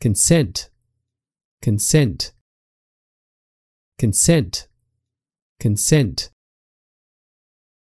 consent, consent, consent, consent.